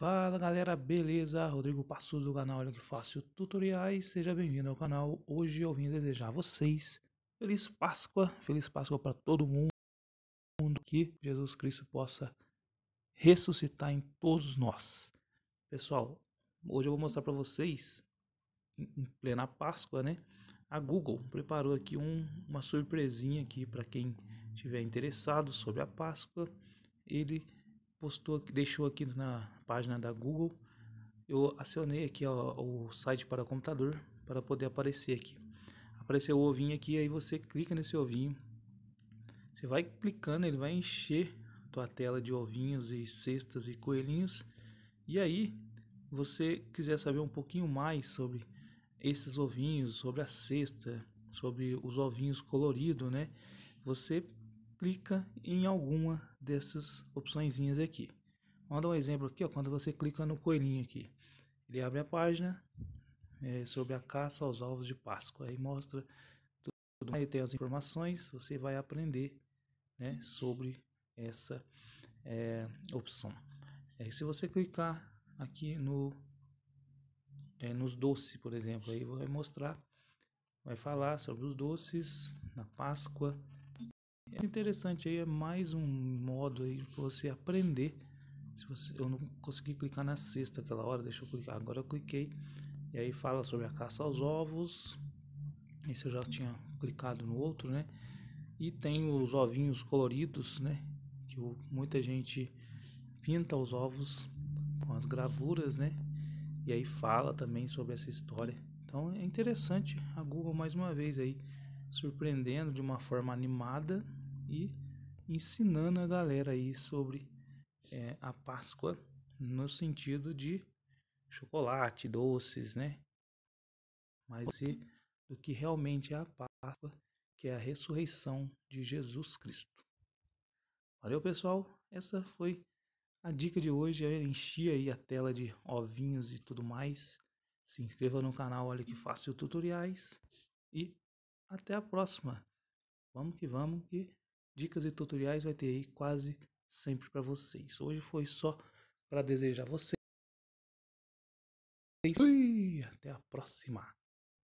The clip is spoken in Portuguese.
Fala galera, beleza? Rodrigo Passos do canal Olha Que Fácil Tutoriais, seja bem-vindo ao canal. Hoje eu vim desejar a vocês Feliz Páscoa, Feliz Páscoa para todo mundo, que Jesus Cristo possa ressuscitar em todos nós. Pessoal, hoje eu vou mostrar para vocês, em plena Páscoa, né? A Google preparou aqui um, uma surpresinha aqui para quem tiver interessado sobre a Páscoa. Ele postou, deixou aqui na página da Google. Eu acionei aqui ó, o site para computador para poder aparecer aqui. Apareceu o ovinho aqui, aí você clica nesse ovinho. Você vai clicando, ele vai encher a tua tela de ovinhos e cestas e coelhinhos. E aí, você quiser saber um pouquinho mais sobre esses ovinhos, sobre a cesta, sobre os ovinhos coloridos, né? Você clica em alguma dessas opções aqui. Vamos dar um exemplo aqui, ó, quando você clica no coelhinho aqui, ele abre a página é, sobre a caça aos ovos de Páscoa. Aí mostra tudo, aí tem as informações, você vai aprender né, sobre essa é, opção. É, se você clicar aqui no é, nos doces, por exemplo, aí vai mostrar, vai falar sobre os doces na Páscoa, é interessante aí, é mais um modo aí para você aprender. Se você, eu não consegui clicar na sexta aquela hora, deixa eu clicar. Agora eu cliquei. E aí fala sobre a caça aos ovos. Esse eu já tinha clicado no outro, né? E tem os ovinhos coloridos, né? Que o, muita gente pinta os ovos com as gravuras, né? E aí fala também sobre essa história. Então é interessante a Google mais uma vez aí surpreendendo de uma forma animada e ensinando a galera aí sobre é, a Páscoa no sentido de chocolate, doces, né? Mas do que realmente é a Páscoa, que é a ressurreição de Jesus Cristo. Valeu, pessoal. Essa foi a dica de hoje. enchi aí a tela de ovinhos e tudo mais. Se inscreva no canal, olha que fácil tutoriais. E até a próxima. Vamos que vamos que dicas e tutoriais vai ter aí quase sempre para vocês. Hoje foi só para desejar vocês. E até a próxima.